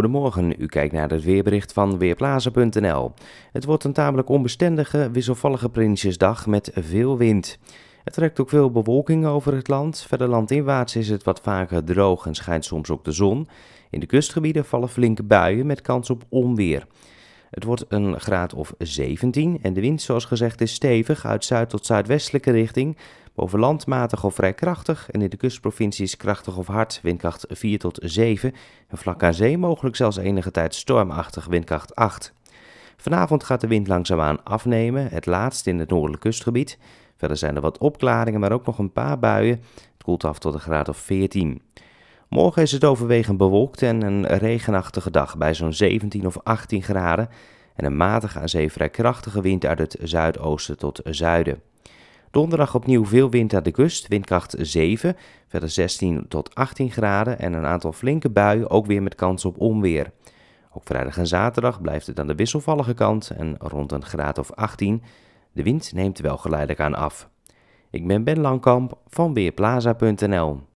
Goedemorgen, u kijkt naar het weerbericht van Weerplaza.nl. Het wordt een tamelijk onbestendige, wisselvallige Prinsjesdag met veel wind. Het trekt ook veel bewolking over het land. Verder landinwaarts is het wat vaker droog en schijnt soms ook de zon. In de kustgebieden vallen flinke buien met kans op onweer. Het wordt een graad of 17 en de wind, zoals gezegd, is stevig uit zuid tot zuidwestelijke richting, over land matig of vrij krachtig en in de kustprovincies krachtig of hard, windkracht 4 tot 7. En vlak aan zee mogelijk zelfs enige tijd stormachtig, windkracht 8. Vanavond gaat de wind langzaamaan afnemen, het laatst in het noordelijk kustgebied. Verder zijn er wat opklaringen, maar ook nog een paar buien. Het koelt af tot een graad of 14. Morgen is het overwegend bewolkt en een regenachtige dag bij zo'n 17 of 18 graden. En een matige aan zee vrij krachtige wind uit het zuidoosten tot zuiden. Donderdag opnieuw veel wind aan de kust, windkracht 7, verder 16 tot 18 graden en een aantal flinke buien, ook weer met kans op onweer. Ook vrijdag en zaterdag blijft het aan de wisselvallige kant en rond een graad of 18. De wind neemt wel geleidelijk aan af. Ik ben Ben Langkamp van Weerplaza.nl.